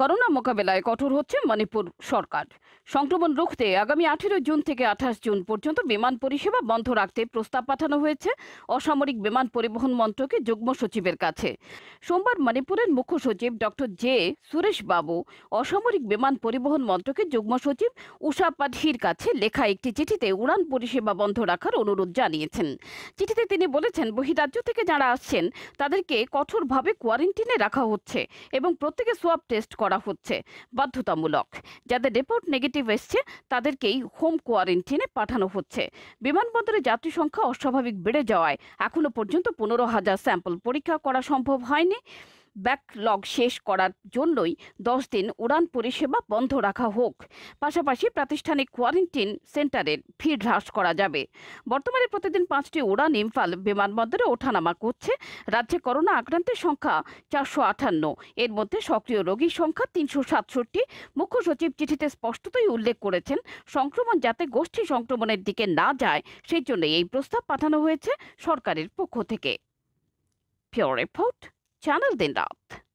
corona মোকাবেলায় কঠোর হচ্ছে মণিপুর সরকার সংক্রমণ রুখতে আগামী আঠেরো জুন থেকে আঠাশ জুন পর্যন্ত বিমান পরিষেবা বন্ধ রাখতে প্রস্তাব পাঠানো হয়েছে অসামরিক বিমান পরিবহন মন্ত্রকের যুগ্ম সচিবের কাছে সোমবার মণিপুরের মুখ্য সচিব ডক্টর জে সুরেশ বাবু অসামরিক বিমান পরিবহন মন্ত্রকের যুগ্ম সচিব উষা পাঠির কাছে লেখা একটি চিঠিতে উড়ান পরিষেবা বন্ধ রাখার অনুরোধ জানিয়েছেন চিঠিতে তিনি বলেছেন বহিরাজ্য থেকে যারা আসছেন তাদেরকে কঠোরভাবে কোয়ারেন্টিনে রাখা হচ্ছে এবং প্রত্যেকে সোয়াব টেস্ট করা হচ্ছে বাধ্যতামূলক যাদের রিপোর্ট নেগেটিভ এসছে তাদেরকেই হোম কোয়ারেন্টিনে পাঠানো হচ্ছে বিমানবন্দরে যাত্রী সংখ্যা অস্বাভাবিক বেড়ে যাওয়ায় এখনও পর্যন্ত পনেরো হাজার স্যাম্পল পরীক্ষা করা সম্ভব হয়নি ব্যাকলগ শেষ করার জন্যই দশ দিন উড়ান পরিষেবা বন্ধ রাখা হোক পাশাপাশি প্রাতিষ্ঠানিক কোয়ারেন্টিন সেন্টারের ভিড় হ্রাস করা যাবে বর্তমানে প্রতিদিন পাঁচটি উড়ান ইম্ফাল বিমানবন্দরে ওঠানামা করছে রাজ্যে করোনা আক্রান্তের সংখ্যা চারশো আঠান্ন এর মধ্যে সক্রিয় রোগীর সংখ্যা তিনশো সাতষট্টি মুখ্য সচিব চিঠিতে স্পষ্টতই উল্লেখ করেছেন সংক্রমণ যাতে গোষ্ঠী সংক্রমণের দিকে না যায় সেই জন্য এই প্রস্তাব পাঠানো হয়েছে সরকারের পক্ষ থেকে ফিওর রিপোর্ট channel दिन रात